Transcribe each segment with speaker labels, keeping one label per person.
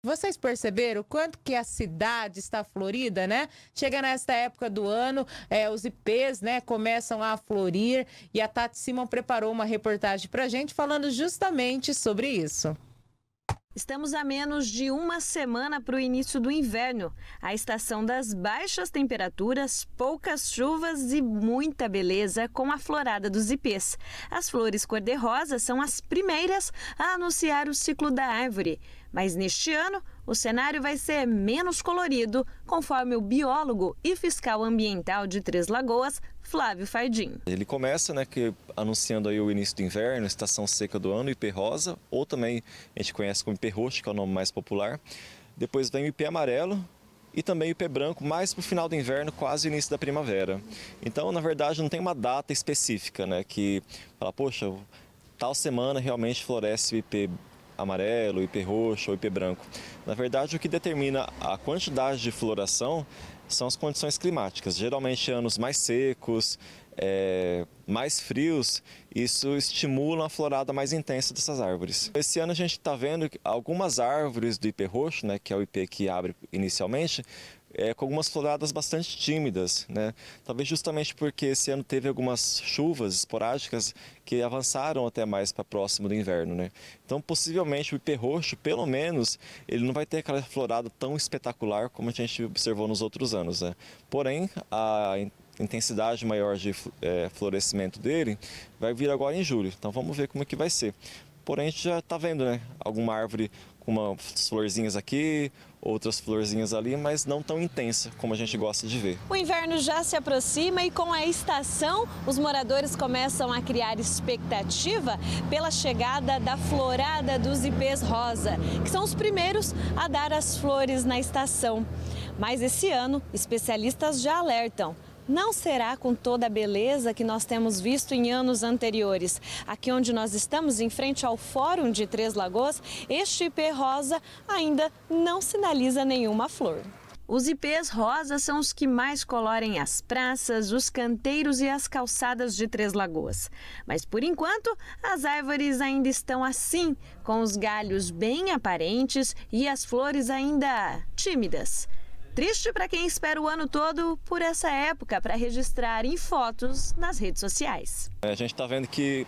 Speaker 1: Vocês perceberam quanto que a cidade está florida, né? Chega nesta época do ano, é, os IPs, né, começam a florir e a Tati Simon preparou uma reportagem para gente falando justamente sobre isso. Estamos a menos de uma semana para o início do inverno, a estação das baixas temperaturas, poucas chuvas e muita beleza com a florada dos ipês. As flores cor-de-rosa são as primeiras a anunciar o ciclo da árvore, mas neste ano o cenário vai ser menos colorido, conforme o biólogo e fiscal ambiental de Três Lagoas, Flávio Fardim.
Speaker 2: Ele começa né, que, anunciando aí o início do inverno, estação seca do ano, IP rosa, ou também a gente conhece como IP roxo, que é o nome mais popular. Depois vem o IP amarelo, e também o IP branco mais para o final do inverno, quase início da primavera. Então, na verdade, não tem uma data específica, né? Que fala, poxa, tal semana realmente floresce o IP amarelo, IP roxo ou IP branco. Na verdade, o que determina a quantidade de floração são as condições climáticas. Geralmente, anos mais secos, é, mais frios, isso estimula a florada mais intensa dessas árvores. Esse ano a gente está vendo algumas árvores do IP roxo, né, que é o IP que abre inicialmente, é, com algumas floradas bastante tímidas, né? Talvez justamente porque esse ano teve algumas chuvas esporádicas que avançaram até mais para próximo do inverno, né? Então, possivelmente, o ipê roxo, pelo menos, ele não vai ter aquela florada tão espetacular como a gente observou nos outros anos, né? Porém, a intensidade maior de é, florescimento dele vai vir agora em julho. Então, vamos ver como é que vai ser. Porém, a gente já está vendo, né? Alguma árvore umas florzinhas aqui, outras florzinhas ali, mas não tão intensa como a gente gosta de ver.
Speaker 1: O inverno já se aproxima e com a estação, os moradores começam a criar expectativa pela chegada da florada dos ipês rosa, que são os primeiros a dar as flores na estação. Mas esse ano, especialistas já alertam não será com toda a beleza que nós temos visto em anos anteriores. Aqui onde nós estamos, em frente ao Fórum de Três Lagoas, este ipê rosa ainda não sinaliza nenhuma flor. Os ipês rosas são os que mais colorem as praças, os canteiros e as calçadas de Três Lagoas. Mas por enquanto, as árvores ainda estão assim, com os galhos bem aparentes e as flores ainda tímidas. Triste para quem espera o ano todo por essa época para registrar em fotos nas redes sociais.
Speaker 2: É, a gente está vendo que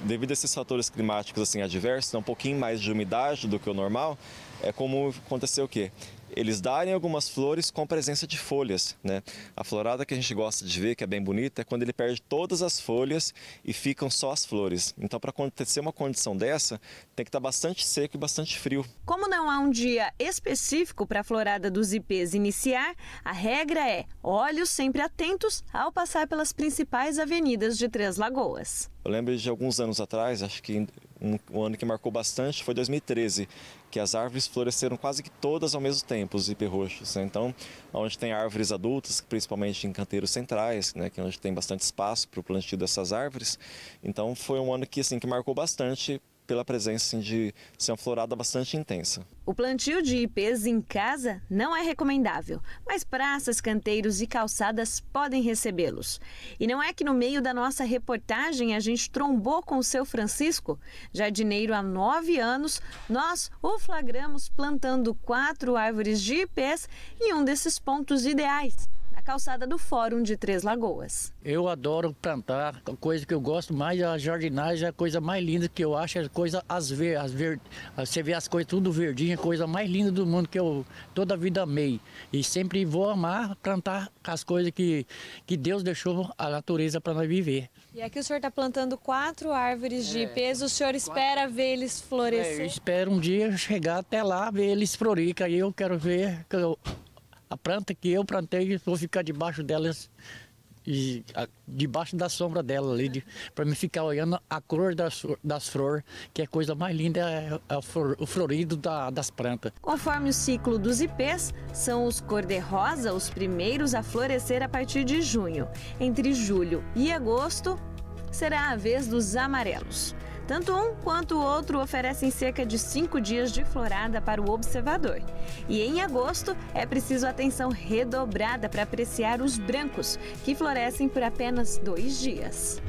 Speaker 2: devido a esses fatores climáticos assim adversos, né, um pouquinho mais de umidade do que o normal, é como acontecer o quê? eles darem algumas flores com presença de folhas. Né? A florada que a gente gosta de ver, que é bem bonita, é quando ele perde todas as folhas e ficam só as flores. Então, para acontecer uma condição dessa, tem que estar tá bastante seco e bastante frio.
Speaker 1: Como não há um dia específico para a florada dos ipês iniciar, a regra é olhos sempre atentos ao passar pelas principais avenidas de Três Lagoas.
Speaker 2: Eu lembro de alguns anos atrás, acho que um, um, ano que marcou bastante foi 2013, que as árvores floresceram quase que todas ao mesmo tempo, os hiperroxos. Né? Então, onde tem árvores adultas, principalmente em canteiros centrais, né, que é onde tem bastante espaço para o plantio dessas árvores, então foi um ano que, assim, que marcou bastante pela presença assim, de florada bastante intensa.
Speaker 1: O plantio de ipês em casa não é recomendável, mas praças, canteiros e calçadas podem recebê-los. E não é que no meio da nossa reportagem a gente trombou com o seu Francisco? Jardineiro há nove anos, nós o flagramos plantando quatro árvores de ipês em um desses pontos ideais calçada do Fórum de Três Lagoas.
Speaker 3: Eu adoro plantar, a coisa que eu gosto mais é a jardinagem, é a coisa mais linda que eu acho é a coisa as ver, as ver, você vê as coisas tudo verdinha, é a coisa mais linda do mundo que eu toda a vida amei. E sempre vou amar plantar as coisas que, que Deus deixou a natureza para nós viver.
Speaker 1: E aqui o senhor está plantando quatro árvores de é, peso, o senhor espera quatro... ver eles florescer? É, eu
Speaker 3: espero um dia chegar até lá, ver eles florir, que aí eu quero ver que eu a planta que eu plantei, vou ficar debaixo delas e a, debaixo da sombra dela ali, para me ficar olhando a cor das, das flores, que é coisa mais linda, é, é flor, o florido da, das plantas. Conforme
Speaker 1: o ciclo dos ipês, são os cor-de-rosa os primeiros a florescer a partir de junho. Entre julho e agosto, será a vez dos amarelos. Tanto um quanto o outro oferecem cerca de cinco dias de florada para o observador. E em agosto é preciso atenção redobrada para apreciar os brancos, que florescem por apenas dois dias.